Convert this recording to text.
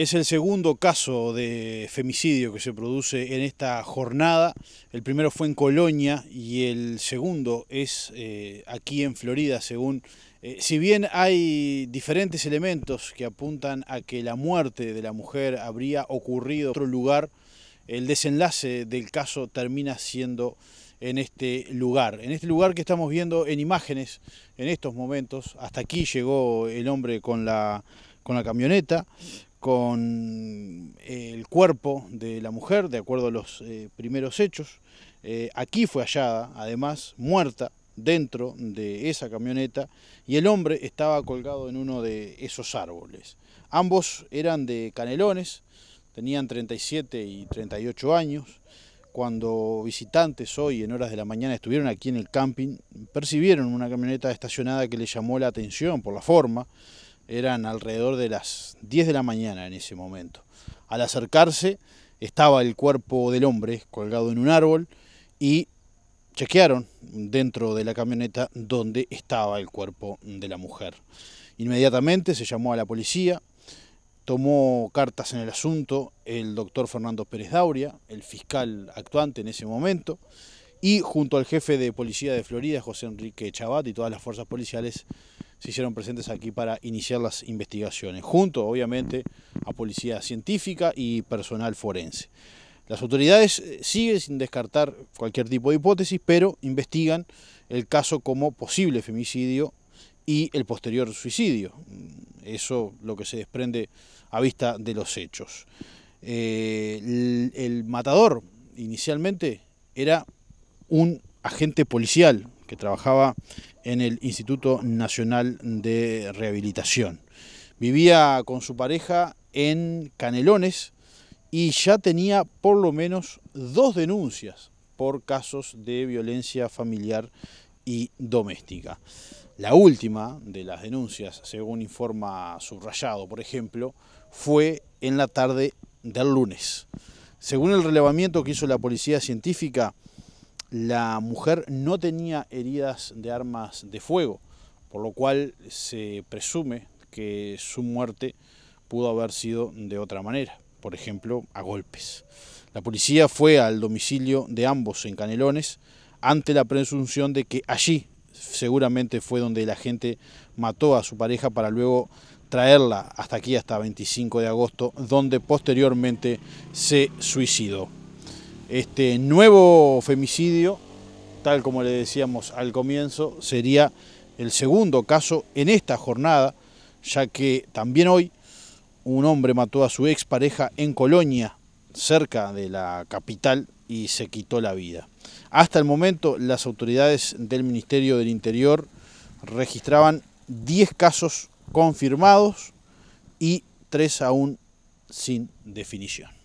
Es el segundo caso de femicidio que se produce en esta jornada. El primero fue en Colonia y el segundo es eh, aquí en Florida, según... Eh, si bien hay diferentes elementos que apuntan a que la muerte de la mujer habría ocurrido en otro lugar, el desenlace del caso termina siendo en este lugar, en este lugar que estamos viendo en imágenes en estos momentos. Hasta aquí llegó el hombre con la, con la camioneta, con eh, el cuerpo de la mujer, de acuerdo a los eh, primeros hechos. Eh, aquí fue hallada, además, muerta dentro de esa camioneta y el hombre estaba colgado en uno de esos árboles. Ambos eran de Canelones, tenían 37 y 38 años. Cuando visitantes hoy en horas de la mañana estuvieron aquí en el camping, percibieron una camioneta estacionada que les llamó la atención por la forma eran alrededor de las 10 de la mañana en ese momento. Al acercarse estaba el cuerpo del hombre colgado en un árbol y chequearon dentro de la camioneta donde estaba el cuerpo de la mujer. Inmediatamente se llamó a la policía, tomó cartas en el asunto el doctor Fernando Pérez Dauria, el fiscal actuante en ese momento, y junto al jefe de policía de Florida, José Enrique Chabat, y todas las fuerzas policiales, se hicieron presentes aquí para iniciar las investigaciones, junto obviamente a policía científica y personal forense. Las autoridades eh, siguen sin descartar cualquier tipo de hipótesis, pero investigan el caso como posible femicidio y el posterior suicidio. Mm, eso lo que se desprende a vista de los hechos. Eh, el matador inicialmente era un agente policial que trabajaba en el Instituto Nacional de Rehabilitación. Vivía con su pareja en Canelones y ya tenía por lo menos dos denuncias por casos de violencia familiar y doméstica. La última de las denuncias, según informa Subrayado, por ejemplo, fue en la tarde del lunes. Según el relevamiento que hizo la policía científica, la mujer no tenía heridas de armas de fuego, por lo cual se presume que su muerte pudo haber sido de otra manera, por ejemplo, a golpes. La policía fue al domicilio de ambos en Canelones ante la presunción de que allí seguramente fue donde la gente mató a su pareja para luego traerla hasta aquí, hasta 25 de agosto, donde posteriormente se suicidó. Este nuevo femicidio, tal como le decíamos al comienzo, sería el segundo caso en esta jornada, ya que también hoy un hombre mató a su expareja en Colonia, cerca de la capital, y se quitó la vida. Hasta el momento, las autoridades del Ministerio del Interior registraban 10 casos confirmados y 3 aún sin definición.